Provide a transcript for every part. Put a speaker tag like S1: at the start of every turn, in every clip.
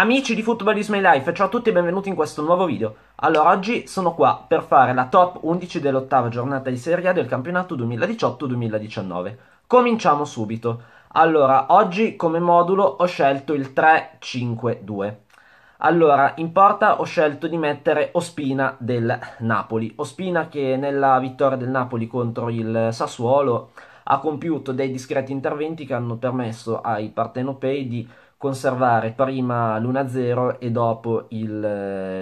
S1: Amici di Football is My Life, ciao a tutti e benvenuti in questo nuovo video. Allora, oggi sono qua per fare la top 11 dell'ottava giornata di Serie A del campionato 2018-2019. Cominciamo subito. Allora, oggi come modulo ho scelto il 3-5-2. Allora, in porta ho scelto di mettere Ospina del Napoli. Ospina che nella vittoria del Napoli contro il Sassuolo ha compiuto dei discreti interventi che hanno permesso ai partenopei di conservare prima l'1-0 e dopo il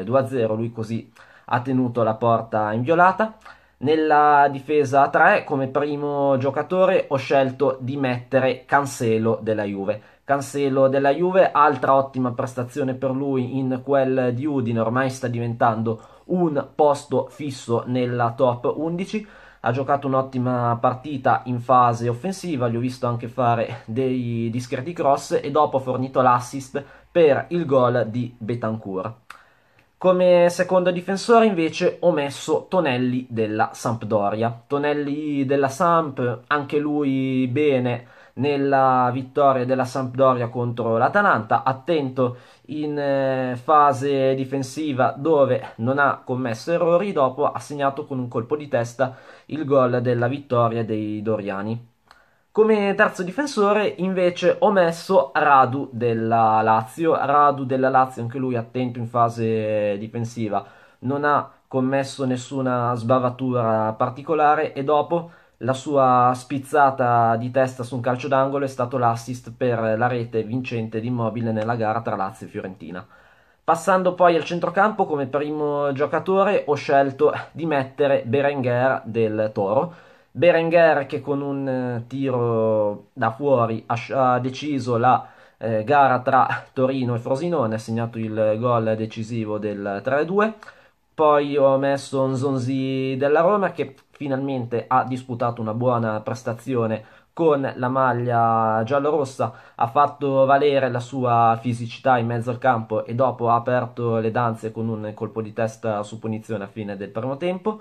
S1: 2-0, eh, lui così ha tenuto la porta inviolata. Nella difesa a 3, come primo giocatore, ho scelto di mettere Cancelo della Juve. Cancelo della Juve, altra ottima prestazione per lui in quel di Udine, ormai sta diventando un posto fisso nella top 11 ha giocato un'ottima partita in fase offensiva, gli ho visto anche fare dei discreti cross e dopo ha fornito l'assist per il gol di Betancourt. Come secondo difensore invece ho messo Tonelli della Sampdoria. Tonelli della Samp, anche lui bene, nella vittoria della Sampdoria contro l'Atalanta, attento in eh, fase difensiva dove non ha commesso errori, dopo ha segnato con un colpo di testa il gol della vittoria dei Doriani. Come terzo difensore invece ho messo Radu della Lazio, Radu della Lazio anche lui attento in fase difensiva, non ha commesso nessuna sbavatura particolare e dopo la sua spizzata di testa su un calcio d'angolo è stato l'assist per la rete vincente di Immobile nella gara tra Lazio e Fiorentina. Passando poi al centrocampo, come primo giocatore ho scelto di mettere Berenguer del Toro. Berenguer che con un eh, tiro da fuori ha, deciso la eh, gara tra Torino e Frosinone, ha segnato il gol decisivo del 3-2. Poi ho messo Nzonzi della Roma che finalmente ha disputato una buona prestazione con la maglia giallorossa, ha fatto valere la sua fisicità in mezzo al campo e dopo ha aperto le danze con un colpo di testa su punizione a fine del primo tempo.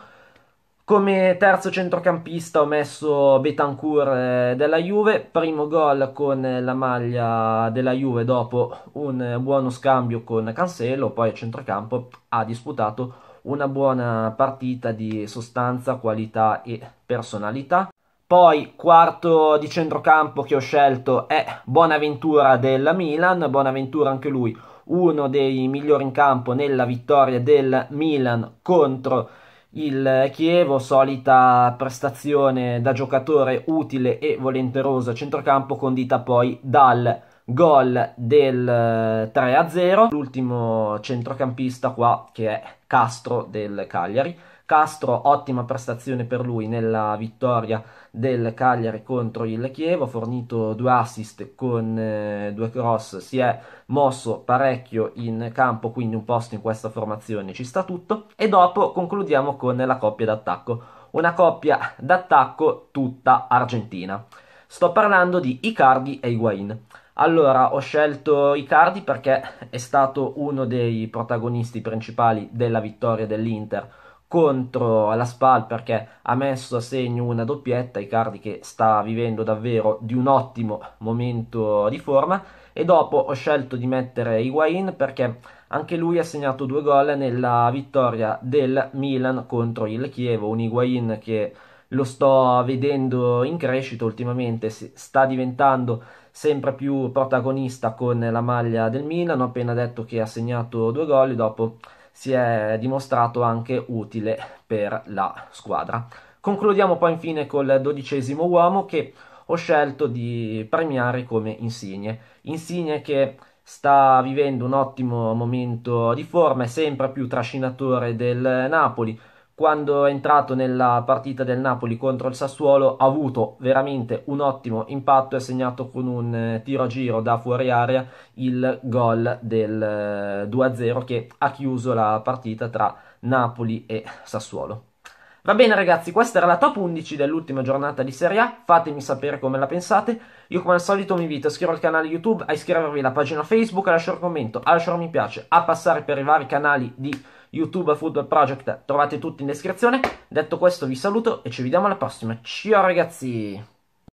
S1: Come terzo centrocampista ho messo Betancourt eh, della Juve, primo gol con la maglia della Juve dopo un buono scambio con Cancelo, poi a centrocampo ha disputato una buona partita di sostanza, qualità e personalità. Poi quarto di centrocampo che ho scelto è Bonaventura della Milan, Bonaventura anche lui uno dei migliori in campo nella vittoria del Milan contro il Chievo, solita prestazione da giocatore utile e volenteroso a centrocampo condita poi dal gol del 3-0, eh, l'ultimo centrocampista qua che è Castro del Cagliari. Castro, ottima prestazione per lui nella vittoria del Cagliari contro il Chievo, ha fornito due assist con eh, due cross, si è mosso parecchio in campo, quindi un posto in questa formazione ci sta tutto. E dopo concludiamo con la coppia d'attacco, una coppia d'attacco tutta argentina. Sto parlando di Icardi e Higuain. Allora, ho scelto Icardi perché è stato uno dei protagonisti principali della vittoria dell'Inter contro la Spal perché ha messo a segno una doppietta, Icardi che sta vivendo davvero di un ottimo momento di forma e dopo ho scelto di mettere Higuain perché anche lui ha segnato due gol nella vittoria del Milan contro il Chievo, un Higuain che lo sto vedendo in crescita ultimamente, sta diventando sempre più protagonista con la maglia del Milano, appena detto che ha segnato due gol, dopo si è dimostrato anche utile per la squadra. Concludiamo poi infine col dodicesimo uomo che ho scelto di premiare come Insigne. Insigne che sta vivendo un ottimo momento di forma, è sempre più trascinatore del Napoli, quando è entrato nella partita del Napoli contro il Sassuolo ha avuto veramente un ottimo impatto e ha segnato con un eh, tiro a giro da fuori area il gol del 2-0 eh, che ha chiuso la partita tra Napoli e Sassuolo. Va bene ragazzi, questa era la top 11 dell'ultima giornata di Serie A, fatemi sapere come la pensate, io come al solito vi invito a iscrivervi al canale YouTube, a iscrivervi alla pagina Facebook, a lasciare un commento, a lasciare un mi piace, a passare per i vari canali di YouTube Football Project, trovate tutti in descrizione. Detto questo vi saluto e ci vediamo alla prossima. Ciao ragazzi!